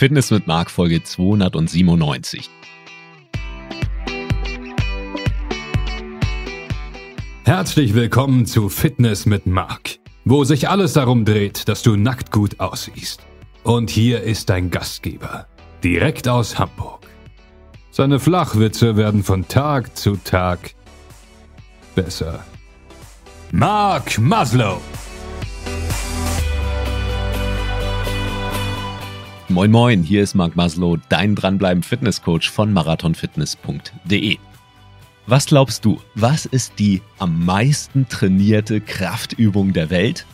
Fitness mit Marc Folge 297. Herzlich willkommen zu Fitness mit Marc, wo sich alles darum dreht, dass du nackt gut aussiehst. Und hier ist dein Gastgeber, direkt aus Hamburg. Seine Flachwitze werden von Tag zu Tag besser. Mark Maslow. Moin Moin, hier ist Marc Maslow, dein Dranbleiben Fitnesscoach von marathonfitness.de. Was glaubst du, was ist die am meisten trainierte Kraftübung der Welt?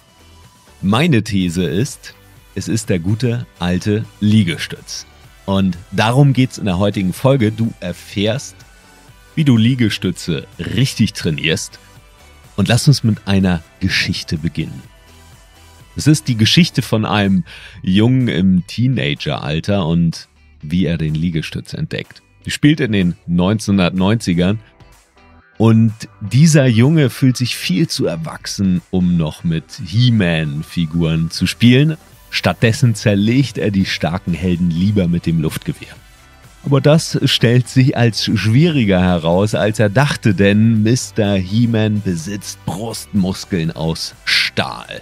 Meine These ist, es ist der gute alte Liegestütz. Und darum geht's in der heutigen Folge. Du erfährst, wie du Liegestütze richtig trainierst. Und lass uns mit einer Geschichte beginnen. Es ist die Geschichte von einem Jungen im Teenageralter und wie er den Liegestütz entdeckt. Die spielt in den 1990ern und dieser Junge fühlt sich viel zu erwachsen, um noch mit He-Man-Figuren zu spielen. Stattdessen zerlegt er die starken Helden lieber mit dem Luftgewehr. Aber das stellt sich als schwieriger heraus, als er dachte, denn Mr. He-Man besitzt Brustmuskeln aus Stahl.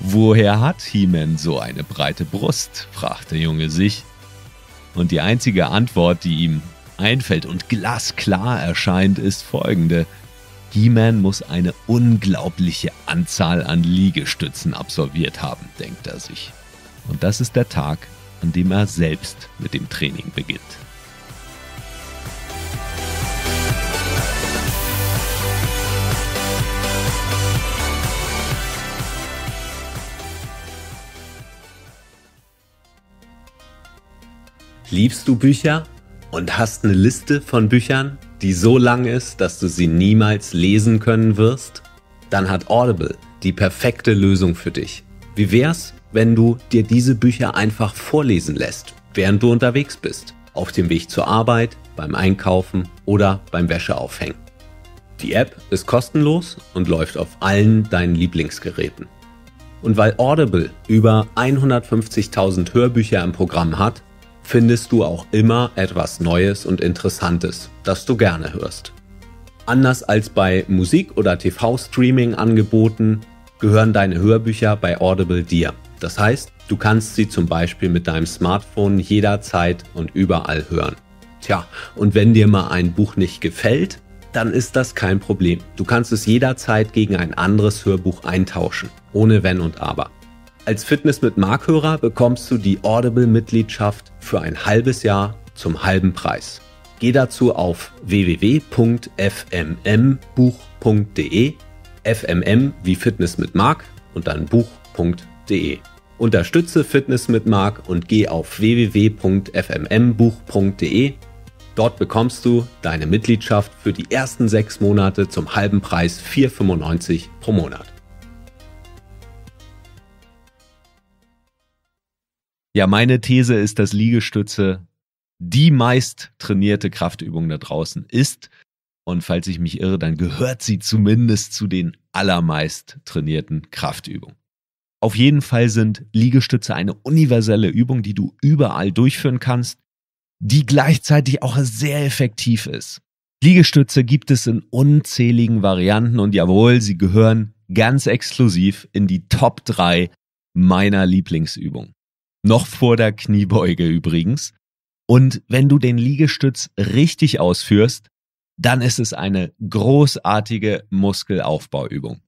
Woher hat He-Man so eine breite Brust? fragt der Junge sich. Und die einzige Antwort, die ihm einfällt und glasklar erscheint, ist folgende. He-Man muss eine unglaubliche Anzahl an Liegestützen absolviert haben, denkt er sich. Und das ist der Tag, an dem er selbst mit dem Training beginnt. Liebst du Bücher und hast eine Liste von Büchern, die so lang ist, dass du sie niemals lesen können wirst? Dann hat Audible die perfekte Lösung für dich. Wie wär's, wenn du dir diese Bücher einfach vorlesen lässt, während du unterwegs bist? Auf dem Weg zur Arbeit, beim Einkaufen oder beim Wäscheaufhängen. Die App ist kostenlos und läuft auf allen deinen Lieblingsgeräten. Und weil Audible über 150.000 Hörbücher im Programm hat, findest du auch immer etwas Neues und Interessantes, das du gerne hörst. Anders als bei Musik- oder TV-Streaming-Angeboten gehören deine Hörbücher bei Audible dir. Das heißt, du kannst sie zum Beispiel mit deinem Smartphone jederzeit und überall hören. Tja, und wenn dir mal ein Buch nicht gefällt, dann ist das kein Problem. Du kannst es jederzeit gegen ein anderes Hörbuch eintauschen, ohne wenn und aber. Als Fitness mit Markhörer bekommst du die Audible-Mitgliedschaft für ein halbes Jahr zum halben Preis. Geh dazu auf www.fmmbuch.de, fmm wie Fitness mit Mark und dann buch.de. Unterstütze Fitness mit Mark und geh auf www.fmmbuch.de. Dort bekommst du deine Mitgliedschaft für die ersten sechs Monate zum halben Preis 4,95 pro Monat. Ja, meine These ist, dass Liegestütze die meist trainierte Kraftübung da draußen ist. Und falls ich mich irre, dann gehört sie zumindest zu den allermeist trainierten Kraftübungen. Auf jeden Fall sind Liegestütze eine universelle Übung, die du überall durchführen kannst, die gleichzeitig auch sehr effektiv ist. Liegestütze gibt es in unzähligen Varianten und jawohl, sie gehören ganz exklusiv in die Top 3 meiner Lieblingsübungen. Noch vor der Kniebeuge übrigens. Und wenn du den Liegestütz richtig ausführst, dann ist es eine großartige Muskelaufbauübung.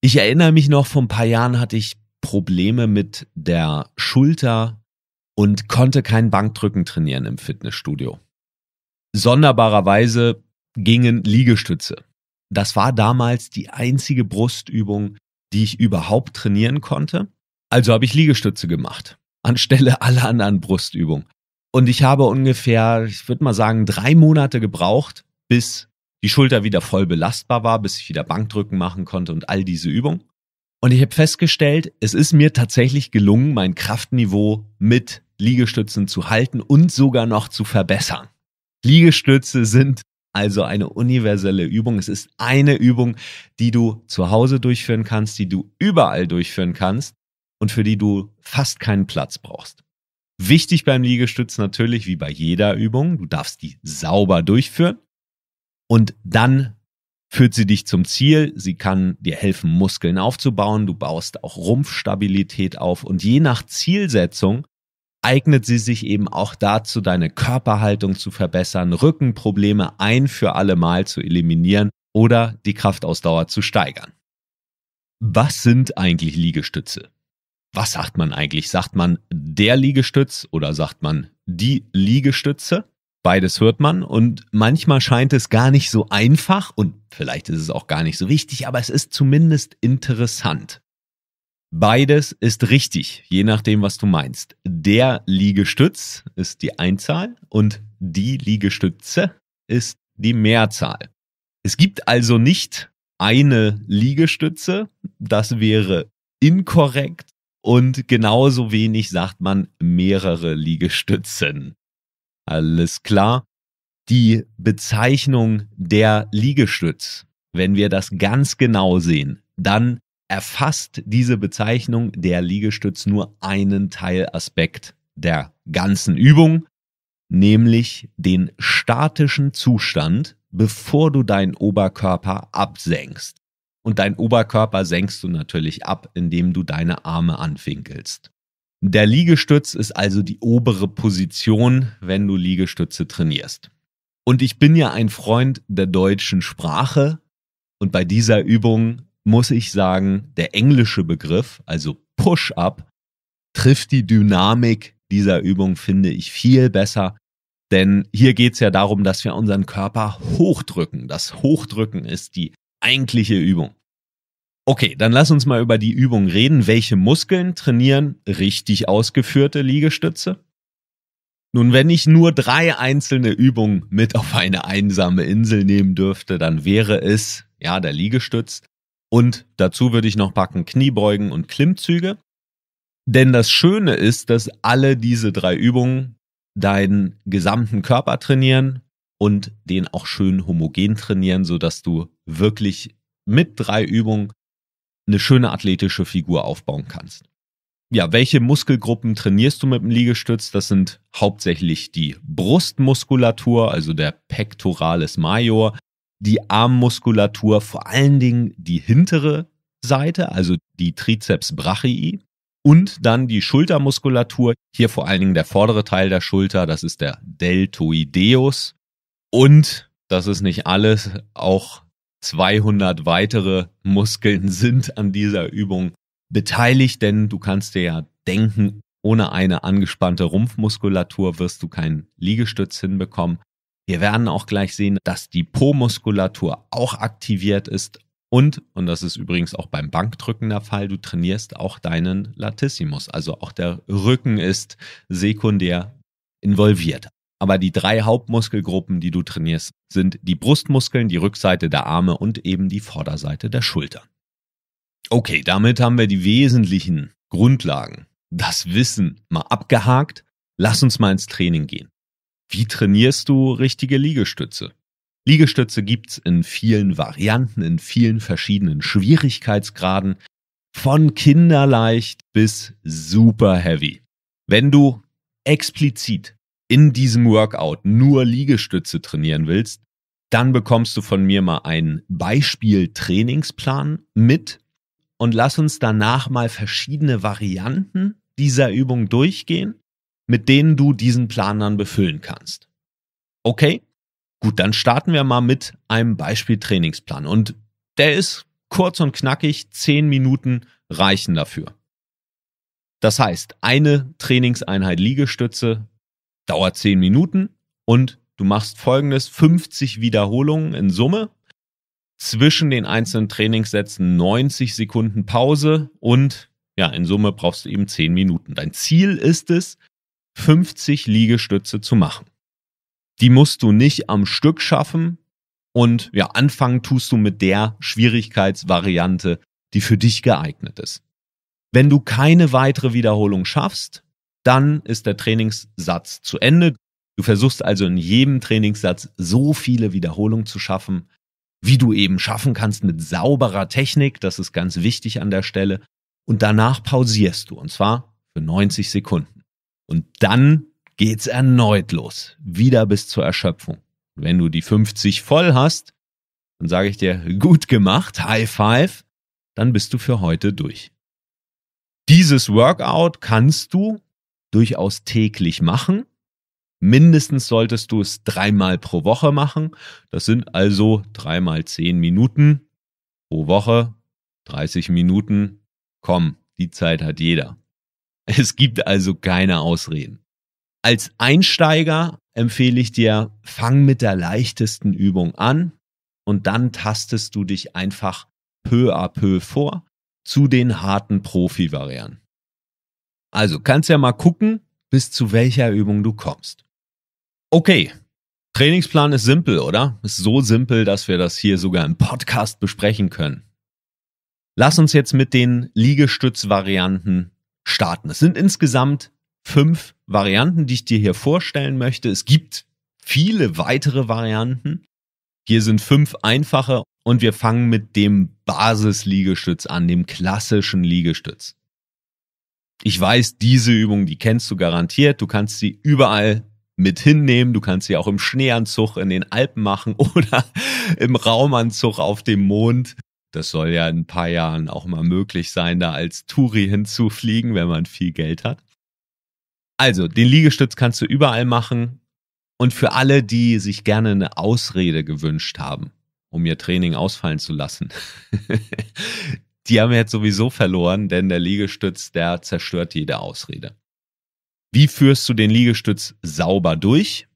Ich erinnere mich noch, vor ein paar Jahren hatte ich Probleme mit der Schulter und konnte kein Bankdrücken trainieren im Fitnessstudio. Sonderbarerweise gingen Liegestütze. Das war damals die einzige Brustübung, die ich überhaupt trainieren konnte. Also habe ich Liegestütze gemacht anstelle aller anderen Brustübungen. Und ich habe ungefähr, ich würde mal sagen, drei Monate gebraucht, bis die Schulter wieder voll belastbar war, bis ich wieder Bankdrücken machen konnte und all diese Übungen. Und ich habe festgestellt, es ist mir tatsächlich gelungen, mein Kraftniveau mit Liegestützen zu halten und sogar noch zu verbessern. Liegestütze sind also eine universelle Übung. Es ist eine Übung, die du zu Hause durchführen kannst, die du überall durchführen kannst und für die du fast keinen Platz brauchst. Wichtig beim Liegestütz natürlich wie bei jeder Übung, du darfst die sauber durchführen und dann führt sie dich zum Ziel. Sie kann dir helfen, Muskeln aufzubauen. Du baust auch Rumpfstabilität auf und je nach Zielsetzung eignet sie sich eben auch dazu, deine Körperhaltung zu verbessern, Rückenprobleme ein für alle Mal zu eliminieren oder die Kraftausdauer zu steigern. Was sind eigentlich Liegestütze? Was sagt man eigentlich? Sagt man der Liegestütz oder sagt man die Liegestütze? Beides hört man und manchmal scheint es gar nicht so einfach und vielleicht ist es auch gar nicht so wichtig, aber es ist zumindest interessant. Beides ist richtig, je nachdem, was du meinst. Der Liegestütz ist die Einzahl und die Liegestütze ist die Mehrzahl. Es gibt also nicht eine Liegestütze, das wäre inkorrekt, und genauso wenig sagt man mehrere Liegestützen. Alles klar. Die Bezeichnung der Liegestütz, wenn wir das ganz genau sehen, dann erfasst diese Bezeichnung der Liegestütz nur einen Teilaspekt der ganzen Übung, nämlich den statischen Zustand, bevor du deinen Oberkörper absenkst und dein Oberkörper senkst du natürlich ab, indem du deine Arme anwinkelst. Der Liegestütz ist also die obere Position, wenn du Liegestütze trainierst. Und ich bin ja ein Freund der deutschen Sprache und bei dieser Übung muss ich sagen, der englische Begriff, also Push-up, trifft die Dynamik dieser Übung, finde ich, viel besser. Denn hier geht es ja darum, dass wir unseren Körper hochdrücken. Das Hochdrücken ist die eigentliche Übung. Okay, dann lass uns mal über die Übung reden. Welche Muskeln trainieren richtig ausgeführte Liegestütze? Nun, wenn ich nur drei einzelne Übungen mit auf eine einsame Insel nehmen dürfte, dann wäre es, ja, der Liegestütz. Und dazu würde ich noch packen Kniebeugen und Klimmzüge. Denn das Schöne ist, dass alle diese drei Übungen deinen gesamten Körper trainieren, und den auch schön homogen trainieren, sodass du wirklich mit drei Übungen eine schöne athletische Figur aufbauen kannst. Ja, welche Muskelgruppen trainierst du mit dem Liegestütz? Das sind hauptsächlich die Brustmuskulatur, also der Pectoralis Major, die Armmuskulatur, vor allen Dingen die hintere Seite, also die Trizeps Brachii und dann die Schultermuskulatur, hier vor allen Dingen der vordere Teil der Schulter, das ist der Deltoideus und, das ist nicht alles, auch 200 weitere Muskeln sind an dieser Übung beteiligt, denn du kannst dir ja denken, ohne eine angespannte Rumpfmuskulatur wirst du keinen Liegestütz hinbekommen. Wir werden auch gleich sehen, dass die Po-Muskulatur auch aktiviert ist und, und das ist übrigens auch beim Bankdrücken der Fall, du trainierst auch deinen Latissimus. Also auch der Rücken ist sekundär involviert. Aber die drei Hauptmuskelgruppen, die du trainierst, sind die Brustmuskeln, die Rückseite der Arme und eben die Vorderseite der Schultern. Okay, damit haben wir die wesentlichen Grundlagen, das Wissen mal abgehakt. Lass uns mal ins Training gehen. Wie trainierst du richtige Liegestütze? Liegestütze gibt es in vielen Varianten, in vielen verschiedenen Schwierigkeitsgraden, von kinderleicht bis super heavy. Wenn du explizit in diesem Workout nur Liegestütze trainieren willst, dann bekommst du von mir mal einen Beispiel-Trainingsplan mit und lass uns danach mal verschiedene Varianten dieser Übung durchgehen, mit denen du diesen Plan dann befüllen kannst. Okay? Gut, dann starten wir mal mit einem Beispiel-Trainingsplan und der ist kurz und knackig, zehn Minuten reichen dafür. Das heißt, eine Trainingseinheit Liegestütze, dauert 10 Minuten und du machst folgendes 50 Wiederholungen in Summe. Zwischen den einzelnen Trainingssätzen 90 Sekunden Pause und ja, in Summe brauchst du eben 10 Minuten. Dein Ziel ist es, 50 Liegestütze zu machen. Die musst du nicht am Stück schaffen und ja, anfangen tust du mit der Schwierigkeitsvariante, die für dich geeignet ist. Wenn du keine weitere Wiederholung schaffst, dann ist der Trainingssatz zu Ende. Du versuchst also in jedem Trainingssatz so viele Wiederholungen zu schaffen, wie du eben schaffen kannst mit sauberer Technik. Das ist ganz wichtig an der Stelle. Und danach pausierst du, und zwar für 90 Sekunden. Und dann geht's erneut los, wieder bis zur Erschöpfung. Wenn du die 50 voll hast, dann sage ich dir, gut gemacht, High Five, dann bist du für heute durch. Dieses Workout kannst du durchaus täglich machen. Mindestens solltest du es dreimal pro Woche machen. Das sind also dreimal zehn Minuten pro Woche, 30 Minuten. Komm, die Zeit hat jeder. Es gibt also keine Ausreden. Als Einsteiger empfehle ich dir, fang mit der leichtesten Übung an und dann tastest du dich einfach peu à peu vor zu den harten Profi-Varianten. Also kannst ja mal gucken, bis zu welcher Übung du kommst. Okay, Trainingsplan ist simpel, oder? Ist so simpel, dass wir das hier sogar im Podcast besprechen können. Lass uns jetzt mit den Liegestützvarianten starten. Es sind insgesamt fünf Varianten, die ich dir hier vorstellen möchte. Es gibt viele weitere Varianten. Hier sind fünf einfache und wir fangen mit dem Basisliegestütz an, dem klassischen Liegestütz ich weiß, diese Übung, die kennst du garantiert. Du kannst sie überall mit hinnehmen. Du kannst sie auch im Schneeanzug in den Alpen machen oder im Raumanzug auf dem Mond. Das soll ja in ein paar Jahren auch mal möglich sein, da als Touri hinzufliegen, wenn man viel Geld hat. Also, den Liegestütz kannst du überall machen. Und für alle, die sich gerne eine Ausrede gewünscht haben, um ihr Training ausfallen zu lassen. die haben jetzt sowieso verloren, denn der Liegestütz, der zerstört jede Ausrede. Wie führst du den Liegestütz sauber durch?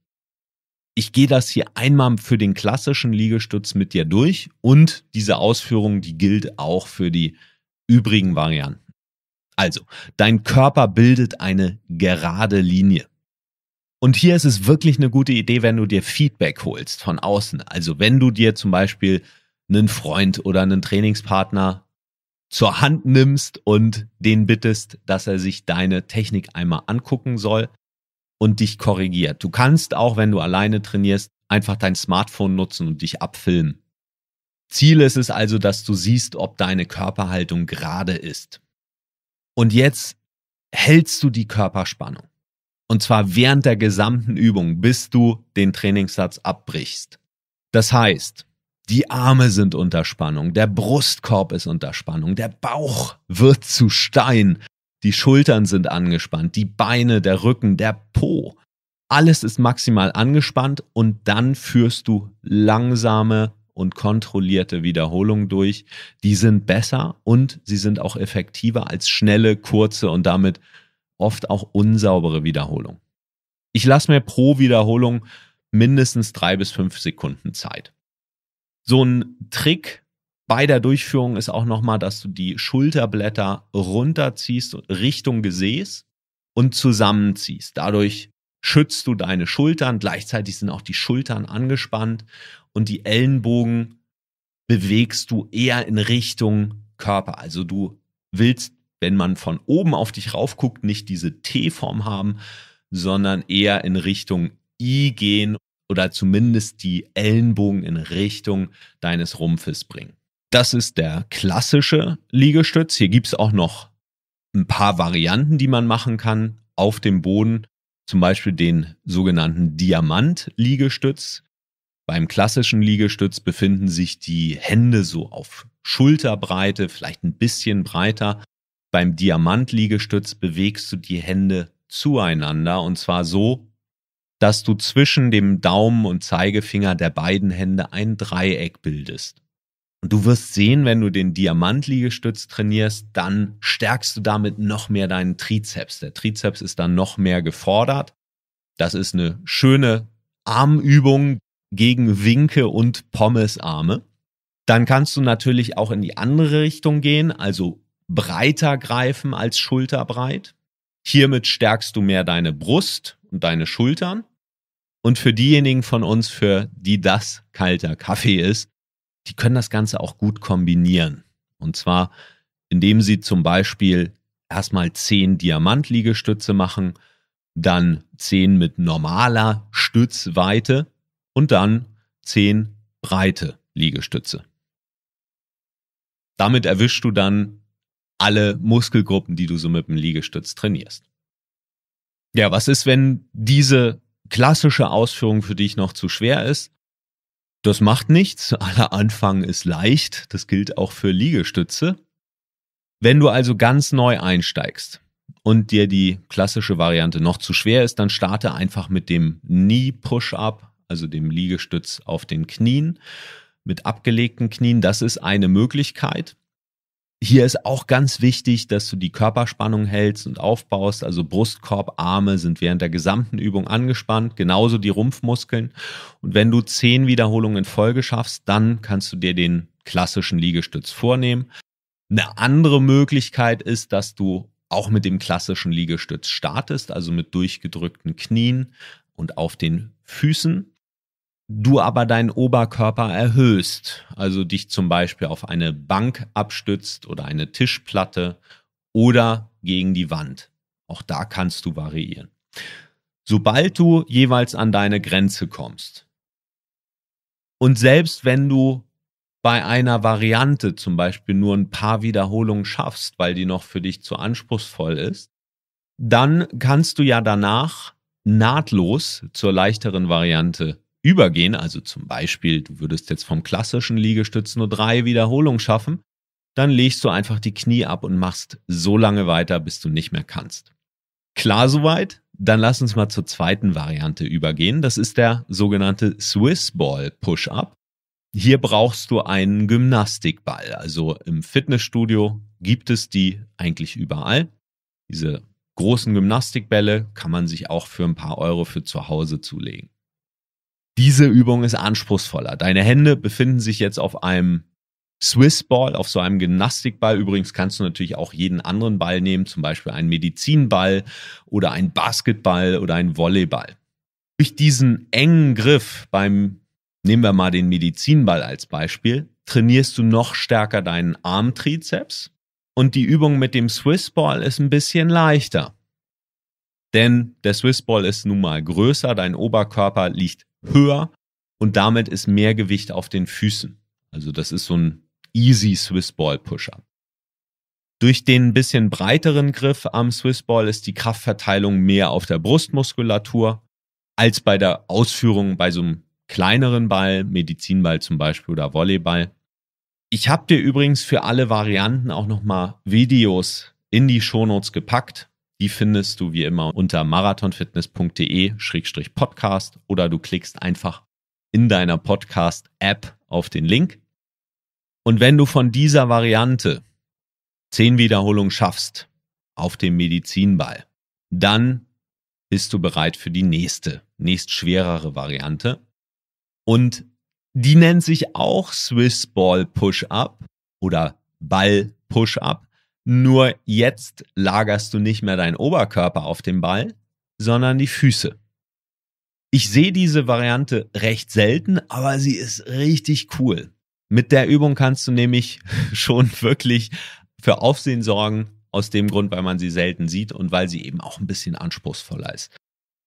Ich gehe das hier einmal für den klassischen Liegestütz mit dir durch und diese Ausführung, die gilt auch für die übrigen Varianten. Also, dein Körper bildet eine gerade Linie. Und hier ist es wirklich eine gute Idee, wenn du dir Feedback holst von außen. Also wenn du dir zum Beispiel einen Freund oder einen Trainingspartner zur Hand nimmst und den bittest, dass er sich deine Technik einmal angucken soll und dich korrigiert. Du kannst auch, wenn du alleine trainierst, einfach dein Smartphone nutzen und dich abfilmen. Ziel ist es also, dass du siehst, ob deine Körperhaltung gerade ist. Und jetzt hältst du die Körperspannung. Und zwar während der gesamten Übung, bis du den Trainingssatz abbrichst. Das heißt, die Arme sind unter Spannung, der Brustkorb ist unter Spannung, der Bauch wird zu Stein, die Schultern sind angespannt, die Beine, der Rücken, der Po. Alles ist maximal angespannt und dann führst du langsame und kontrollierte Wiederholungen durch. Die sind besser und sie sind auch effektiver als schnelle, kurze und damit oft auch unsaubere Wiederholungen. Ich lasse mir pro Wiederholung mindestens drei bis fünf Sekunden Zeit. So ein Trick bei der Durchführung ist auch nochmal, dass du die Schulterblätter runterziehst Richtung Gesäß und zusammenziehst. Dadurch schützt du deine Schultern, gleichzeitig sind auch die Schultern angespannt und die Ellenbogen bewegst du eher in Richtung Körper. Also du willst, wenn man von oben auf dich raufguckt, nicht diese T-Form haben, sondern eher in Richtung I gehen oder zumindest die Ellenbogen in Richtung deines Rumpfes bringen. Das ist der klassische Liegestütz. Hier gibt's auch noch ein paar Varianten, die man machen kann auf dem Boden. Zum Beispiel den sogenannten Diamant-Liegestütz. Beim klassischen Liegestütz befinden sich die Hände so auf Schulterbreite, vielleicht ein bisschen breiter. Beim Diamant-Liegestütz bewegst du die Hände zueinander und zwar so, dass du zwischen dem Daumen und Zeigefinger der beiden Hände ein Dreieck bildest. Und du wirst sehen, wenn du den Diamantliegestütz trainierst, dann stärkst du damit noch mehr deinen Trizeps. Der Trizeps ist dann noch mehr gefordert. Das ist eine schöne Armübung gegen Winke und Pommesarme. Dann kannst du natürlich auch in die andere Richtung gehen, also breiter greifen als schulterbreit. Hiermit stärkst du mehr deine Brust und deine Schultern. Und für diejenigen von uns, für die das kalter Kaffee ist, die können das Ganze auch gut kombinieren. Und zwar, indem sie zum Beispiel erstmal zehn Diamantliegestütze machen, dann zehn mit normaler Stützweite und dann zehn breite Liegestütze. Damit erwischst du dann alle Muskelgruppen, die du so mit dem Liegestütz trainierst. Ja, was ist, wenn diese klassische Ausführung für dich noch zu schwer ist? Das macht nichts. Aller Anfang ist leicht. Das gilt auch für Liegestütze. Wenn du also ganz neu einsteigst und dir die klassische Variante noch zu schwer ist, dann starte einfach mit dem Knee push up also dem Liegestütz auf den Knien, mit abgelegten Knien. Das ist eine Möglichkeit. Hier ist auch ganz wichtig, dass du die Körperspannung hältst und aufbaust. Also Brustkorb, Arme sind während der gesamten Übung angespannt, genauso die Rumpfmuskeln. Und wenn du zehn Wiederholungen in Folge schaffst, dann kannst du dir den klassischen Liegestütz vornehmen. Eine andere Möglichkeit ist, dass du auch mit dem klassischen Liegestütz startest, also mit durchgedrückten Knien und auf den Füßen du aber deinen Oberkörper erhöhst, also dich zum Beispiel auf eine Bank abstützt oder eine Tischplatte oder gegen die Wand. Auch da kannst du variieren. Sobald du jeweils an deine Grenze kommst und selbst wenn du bei einer Variante zum Beispiel nur ein paar Wiederholungen schaffst, weil die noch für dich zu anspruchsvoll ist, dann kannst du ja danach nahtlos zur leichteren Variante übergehen, also zum Beispiel du würdest jetzt vom klassischen Liegestütz nur drei Wiederholungen schaffen, dann legst du einfach die Knie ab und machst so lange weiter, bis du nicht mehr kannst. Klar soweit? Dann lass uns mal zur zweiten Variante übergehen. Das ist der sogenannte Swiss Ball Push-Up. Hier brauchst du einen Gymnastikball. Also im Fitnessstudio gibt es die eigentlich überall. Diese großen Gymnastikbälle kann man sich auch für ein paar Euro für zu Hause zulegen. Diese Übung ist anspruchsvoller. Deine Hände befinden sich jetzt auf einem Swissball, auf so einem Gymnastikball. Übrigens kannst du natürlich auch jeden anderen Ball nehmen, zum Beispiel einen Medizinball oder einen Basketball oder einen Volleyball. Durch diesen engen Griff beim, nehmen wir mal den Medizinball als Beispiel, trainierst du noch stärker deinen Armtrizeps und die Übung mit dem Swissball ist ein bisschen leichter. Denn der Swissball ist nun mal größer, dein Oberkörper liegt höher und damit ist mehr Gewicht auf den Füßen. Also das ist so ein easy Swiss Ball push Durch den bisschen breiteren Griff am Swiss Ball ist die Kraftverteilung mehr auf der Brustmuskulatur als bei der Ausführung bei so einem kleineren Ball, Medizinball zum Beispiel oder Volleyball. Ich habe dir übrigens für alle Varianten auch nochmal Videos in die Shownotes gepackt. Die findest du wie immer unter marathonfitness.de-podcast oder du klickst einfach in deiner Podcast-App auf den Link. Und wenn du von dieser Variante zehn Wiederholungen schaffst auf dem Medizinball, dann bist du bereit für die nächste, nächst schwerere Variante. Und die nennt sich auch Swiss Ball Push-Up oder Ball Push-Up. Nur jetzt lagerst du nicht mehr deinen Oberkörper auf dem Ball, sondern die Füße. Ich sehe diese Variante recht selten, aber sie ist richtig cool. Mit der Übung kannst du nämlich schon wirklich für Aufsehen sorgen, aus dem Grund, weil man sie selten sieht und weil sie eben auch ein bisschen anspruchsvoller ist.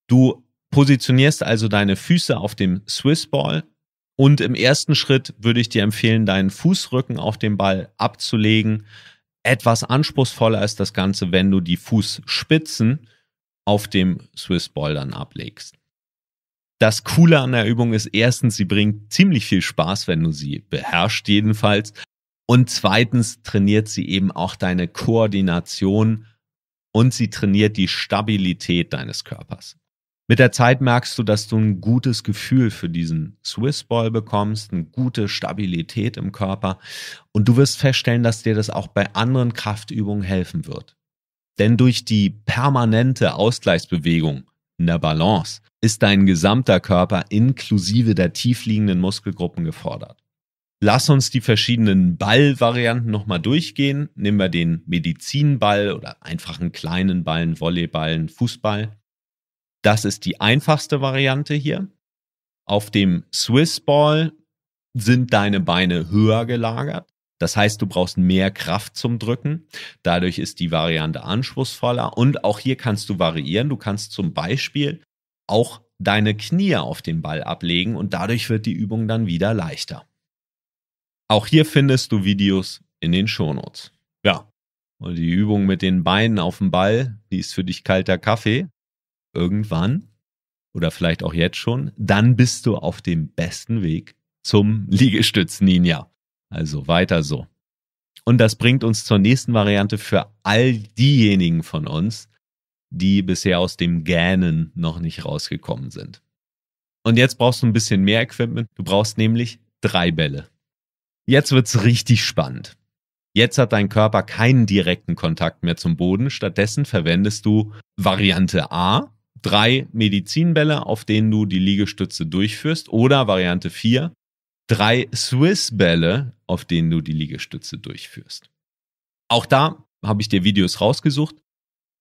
Du positionierst also deine Füße auf dem Swiss Ball und im ersten Schritt würde ich dir empfehlen, deinen Fußrücken auf dem Ball abzulegen etwas anspruchsvoller ist das Ganze, wenn du die Fußspitzen auf dem Swiss Ball dann ablegst. Das Coole an der Übung ist erstens, sie bringt ziemlich viel Spaß, wenn du sie beherrschst jedenfalls. Und zweitens trainiert sie eben auch deine Koordination und sie trainiert die Stabilität deines Körpers. Mit der Zeit merkst du, dass du ein gutes Gefühl für diesen Swiss Ball bekommst, eine gute Stabilität im Körper und du wirst feststellen, dass dir das auch bei anderen Kraftübungen helfen wird. Denn durch die permanente Ausgleichsbewegung in der Balance ist dein gesamter Körper inklusive der tiefliegenden Muskelgruppen gefordert. Lass uns die verschiedenen Ballvarianten nochmal durchgehen. Nehmen wir den Medizinball oder einfachen kleinen Ballen, Volleyballen, Fußball. Das ist die einfachste Variante hier. Auf dem Swiss Ball sind deine Beine höher gelagert. Das heißt, du brauchst mehr Kraft zum Drücken. Dadurch ist die Variante anspruchsvoller. Und auch hier kannst du variieren. Du kannst zum Beispiel auch deine Knie auf den Ball ablegen und dadurch wird die Übung dann wieder leichter. Auch hier findest du Videos in den Shownotes. Ja. Und die Übung mit den Beinen auf dem Ball, die ist für dich kalter Kaffee irgendwann oder vielleicht auch jetzt schon, dann bist du auf dem besten Weg zum Liegestütz-Ninja. Also weiter so. Und das bringt uns zur nächsten Variante für all diejenigen von uns, die bisher aus dem Gähnen noch nicht rausgekommen sind. Und jetzt brauchst du ein bisschen mehr Equipment. Du brauchst nämlich drei Bälle. Jetzt wird's richtig spannend. Jetzt hat dein Körper keinen direkten Kontakt mehr zum Boden. Stattdessen verwendest du Variante A, drei Medizinbälle, auf denen du die Liegestütze durchführst oder Variante 4, drei Swiss-Bälle, auf denen du die Liegestütze durchführst. Auch da habe ich dir Videos rausgesucht.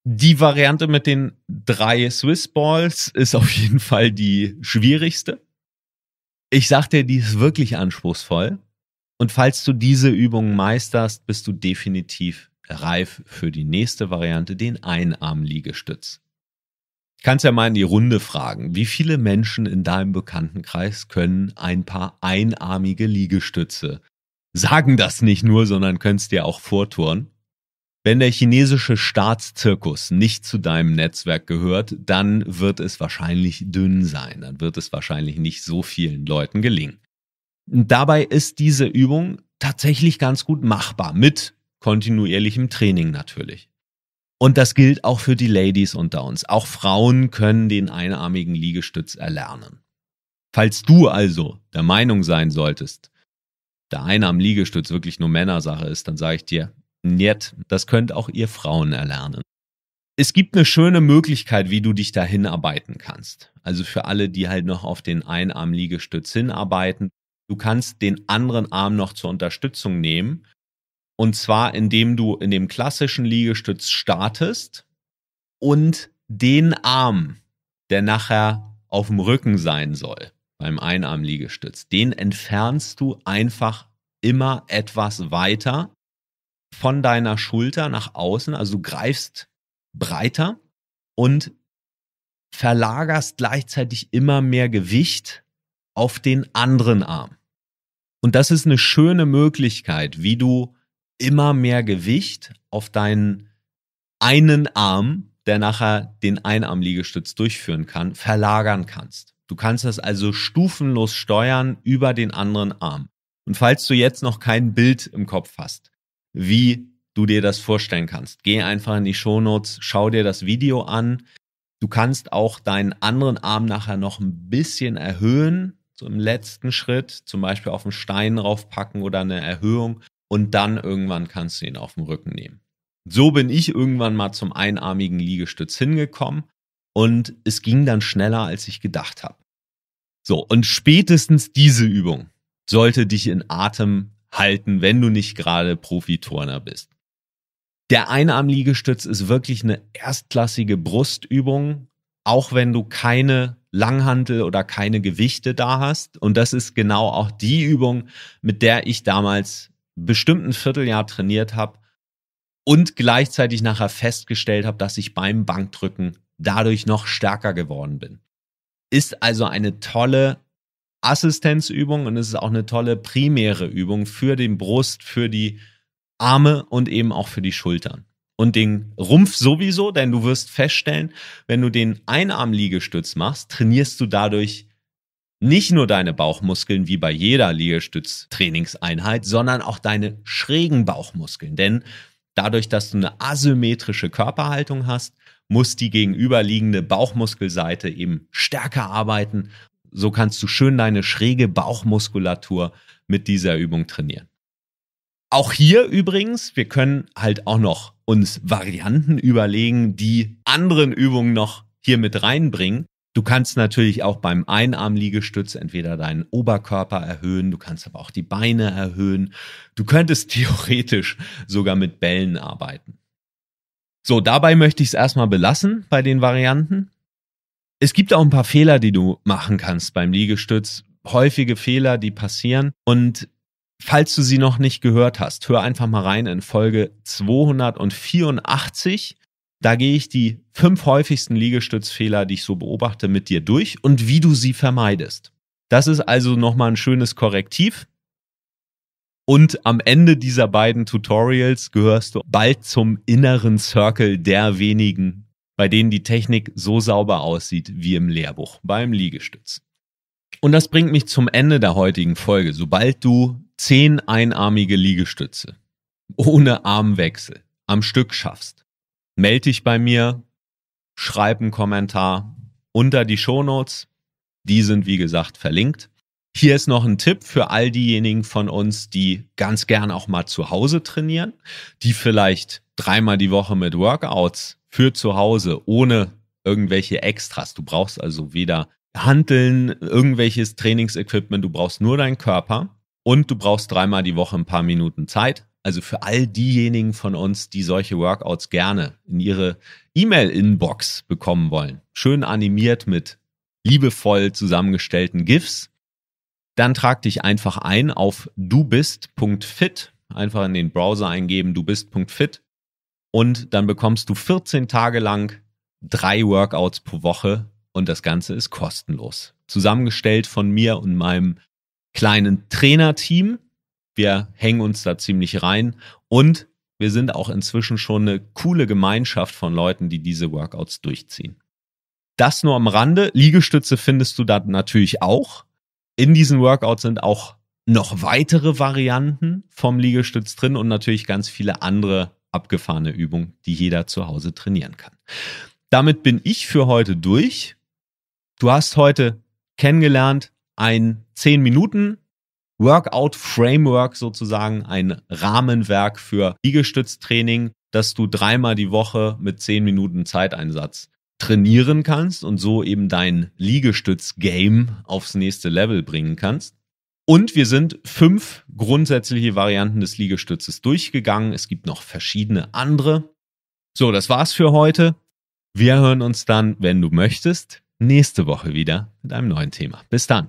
Die Variante mit den drei Swiss Balls ist auf jeden Fall die schwierigste. Ich sag dir, die ist wirklich anspruchsvoll. Und falls du diese Übung meisterst, bist du definitiv reif für die nächste Variante, den Einarmliegestütz kannst ja mal in die Runde fragen, wie viele Menschen in deinem Bekanntenkreis können ein paar einarmige Liegestütze? Sagen das nicht nur, sondern können es dir auch vorturnen. Wenn der chinesische Staatszirkus nicht zu deinem Netzwerk gehört, dann wird es wahrscheinlich dünn sein, dann wird es wahrscheinlich nicht so vielen Leuten gelingen. Dabei ist diese Übung tatsächlich ganz gut machbar, mit kontinuierlichem Training natürlich. Und das gilt auch für die Ladies unter uns. Auch Frauen können den einarmigen Liegestütz erlernen. Falls du also der Meinung sein solltest, der einarm Liegestütz wirklich nur Männersache ist, dann sage ich dir, nett, das könnt auch ihr Frauen erlernen. Es gibt eine schöne Möglichkeit, wie du dich dahin arbeiten kannst. Also für alle, die halt noch auf den Einarm Liegestütz hinarbeiten, du kannst den anderen Arm noch zur Unterstützung nehmen und zwar, indem du in dem klassischen Liegestütz startest und den Arm, der nachher auf dem Rücken sein soll, beim Einarmliegestütz, den entfernst du einfach immer etwas weiter von deiner Schulter nach außen, also du greifst breiter und verlagerst gleichzeitig immer mehr Gewicht auf den anderen Arm. Und das ist eine schöne Möglichkeit, wie du immer mehr Gewicht auf deinen einen Arm, der nachher den Einarmliegestütz durchführen kann, verlagern kannst. Du kannst das also stufenlos steuern über den anderen Arm. Und falls du jetzt noch kein Bild im Kopf hast, wie du dir das vorstellen kannst, geh einfach in die Shownotes, schau dir das Video an. Du kannst auch deinen anderen Arm nachher noch ein bisschen erhöhen, so im letzten Schritt, zum Beispiel auf einen Stein raufpacken oder eine Erhöhung und dann irgendwann kannst du ihn auf dem Rücken nehmen. So bin ich irgendwann mal zum einarmigen Liegestütz hingekommen und es ging dann schneller, als ich gedacht habe. So, und spätestens diese Übung sollte dich in Atem halten, wenn du nicht gerade Profiturner bist. Der Einarmliegestütz ist wirklich eine erstklassige Brustübung, auch wenn du keine Langhantel oder keine Gewichte da hast. Und das ist genau auch die Übung, mit der ich damals bestimmten Vierteljahr trainiert habe und gleichzeitig nachher festgestellt habe, dass ich beim Bankdrücken dadurch noch stärker geworden bin. Ist also eine tolle Assistenzübung und es ist auch eine tolle primäre Übung für den Brust, für die Arme und eben auch für die Schultern. Und den Rumpf sowieso, denn du wirst feststellen, wenn du den Einarmliegestütz machst, trainierst du dadurch nicht nur deine Bauchmuskeln wie bei jeder Liegestütztrainingseinheit, sondern auch deine schrägen Bauchmuskeln. Denn dadurch, dass du eine asymmetrische Körperhaltung hast, muss die gegenüberliegende Bauchmuskelseite eben stärker arbeiten. So kannst du schön deine schräge Bauchmuskulatur mit dieser Übung trainieren. Auch hier übrigens, wir können halt auch noch uns Varianten überlegen, die anderen Übungen noch hier mit reinbringen. Du kannst natürlich auch beim Einarmliegestütz entweder deinen Oberkörper erhöhen, du kannst aber auch die Beine erhöhen. Du könntest theoretisch sogar mit Bällen arbeiten. So, dabei möchte ich es erstmal belassen bei den Varianten. Es gibt auch ein paar Fehler, die du machen kannst beim Liegestütz. Häufige Fehler, die passieren. Und falls du sie noch nicht gehört hast, hör einfach mal rein in Folge 284 da gehe ich die fünf häufigsten Liegestützfehler, die ich so beobachte, mit dir durch und wie du sie vermeidest. Das ist also nochmal ein schönes Korrektiv. Und am Ende dieser beiden Tutorials gehörst du bald zum inneren Circle der wenigen, bei denen die Technik so sauber aussieht wie im Lehrbuch beim Liegestütz. Und das bringt mich zum Ende der heutigen Folge. Sobald du zehn einarmige Liegestütze ohne Armwechsel am Stück schaffst, melde dich bei mir, schreib einen Kommentar unter die Shownotes. Die sind, wie gesagt, verlinkt. Hier ist noch ein Tipp für all diejenigen von uns, die ganz gern auch mal zu Hause trainieren, die vielleicht dreimal die Woche mit Workouts für zu Hause ohne irgendwelche Extras. Du brauchst also weder Handeln, irgendwelches Trainingsequipment, du brauchst nur deinen Körper und du brauchst dreimal die Woche ein paar Minuten Zeit. Also für all diejenigen von uns, die solche Workouts gerne in ihre E-Mail-Inbox bekommen wollen. Schön animiert mit liebevoll zusammengestellten GIFs. Dann trag dich einfach ein auf dubist.fit. Einfach in den Browser eingeben, dubist.fit. Und dann bekommst du 14 Tage lang drei Workouts pro Woche und das Ganze ist kostenlos. Zusammengestellt von mir und meinem kleinen Trainerteam wir hängen uns da ziemlich rein und wir sind auch inzwischen schon eine coole Gemeinschaft von Leuten, die diese Workouts durchziehen. Das nur am Rande. Liegestütze findest du da natürlich auch. In diesen Workouts sind auch noch weitere Varianten vom Liegestütz drin und natürlich ganz viele andere abgefahrene Übungen, die jeder zu Hause trainieren kann. Damit bin ich für heute durch. Du hast heute kennengelernt ein 10 Minuten Workout-Framework sozusagen, ein Rahmenwerk für Liegestütztraining, dass du dreimal die Woche mit zehn Minuten Zeiteinsatz trainieren kannst und so eben dein Liegestütz-Game aufs nächste Level bringen kannst. Und wir sind fünf grundsätzliche Varianten des Liegestützes durchgegangen. Es gibt noch verschiedene andere. So, das war's für heute. Wir hören uns dann, wenn du möchtest, nächste Woche wieder mit einem neuen Thema. Bis dann.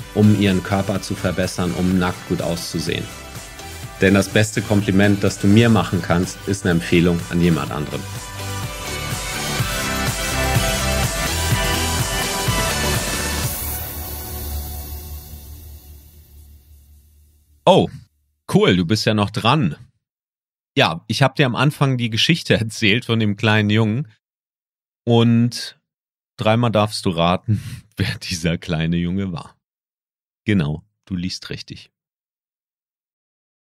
um ihren Körper zu verbessern, um nackt gut auszusehen. Denn das beste Kompliment, das du mir machen kannst, ist eine Empfehlung an jemand anderen. Oh, cool, du bist ja noch dran. Ja, ich habe dir am Anfang die Geschichte erzählt von dem kleinen Jungen. Und dreimal darfst du raten, wer dieser kleine Junge war. Genau, du liest richtig.